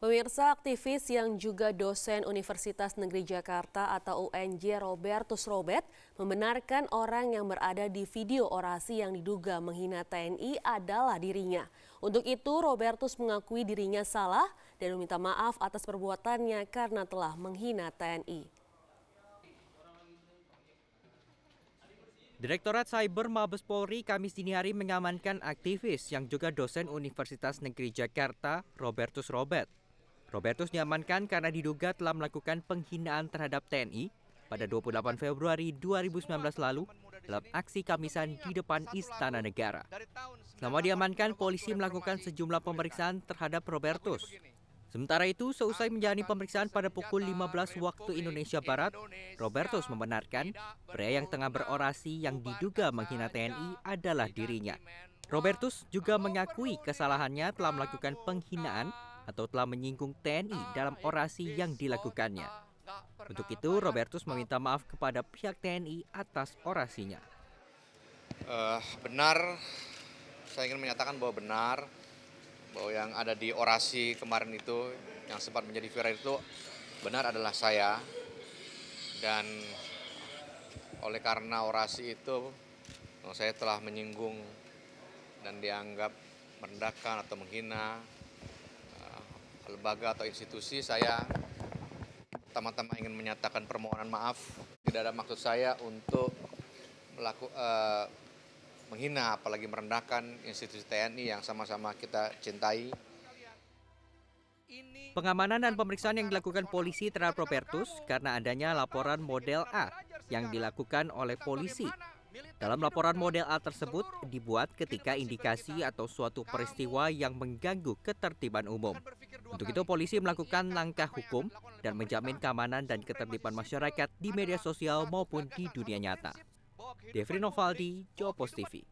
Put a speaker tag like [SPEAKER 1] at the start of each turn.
[SPEAKER 1] Pemirsa aktivis yang juga dosen Universitas Negeri Jakarta atau UNJ Robertus Robert membenarkan orang yang berada di video orasi yang diduga menghina TNI adalah dirinya. Untuk itu Robertus mengakui dirinya salah dan meminta maaf atas perbuatannya karena telah menghina TNI.
[SPEAKER 2] Direktorat Cyber Mabes Polri Kamis dini hari mengamankan aktivis yang juga dosen Universitas Negeri Jakarta, Robertus Robert Robertus diamankan karena diduga telah melakukan penghinaan terhadap TNI pada 28 Februari 2019 lalu dalam aksi kamisan di depan Istana Negara. Selama diamankan, polisi melakukan sejumlah pemeriksaan terhadap Robertus. Sementara itu, seusai menjalani pemeriksaan pada pukul 15 waktu Indonesia Barat, Robertus membenarkan pria yang tengah berorasi yang diduga menghina TNI adalah dirinya. Robertus juga mengakui kesalahannya telah melakukan penghinaan atau telah menyinggung TNI ah, dalam orasi yang dilakukannya. Untuk itu, Robertus meminta maaf kepada pihak TNI atas orasinya.
[SPEAKER 3] Uh, benar, saya ingin menyatakan bahwa benar bahwa yang ada di orasi kemarin itu yang sempat menjadi viral itu benar adalah saya dan oleh karena orasi itu saya telah menyinggung dan dianggap merendahkan atau menghina lembaga atau institusi, saya pertama-tama ingin menyatakan permohonan maaf. Tidak ada maksud saya untuk melaku, eh, menghina, apalagi merendahkan institusi TNI yang sama-sama kita cintai.
[SPEAKER 2] Pengamanan dan pemeriksaan yang dilakukan polisi terhadap Robertus karena adanya laporan model A yang dilakukan oleh polisi dalam laporan model A tersebut dibuat ketika indikasi atau suatu peristiwa yang mengganggu ketertiban umum. Untuk itu polisi melakukan langkah hukum dan menjamin keamanan dan ketertiban masyarakat di media sosial maupun di dunia nyata. Devri Novaldi, Jopos TV.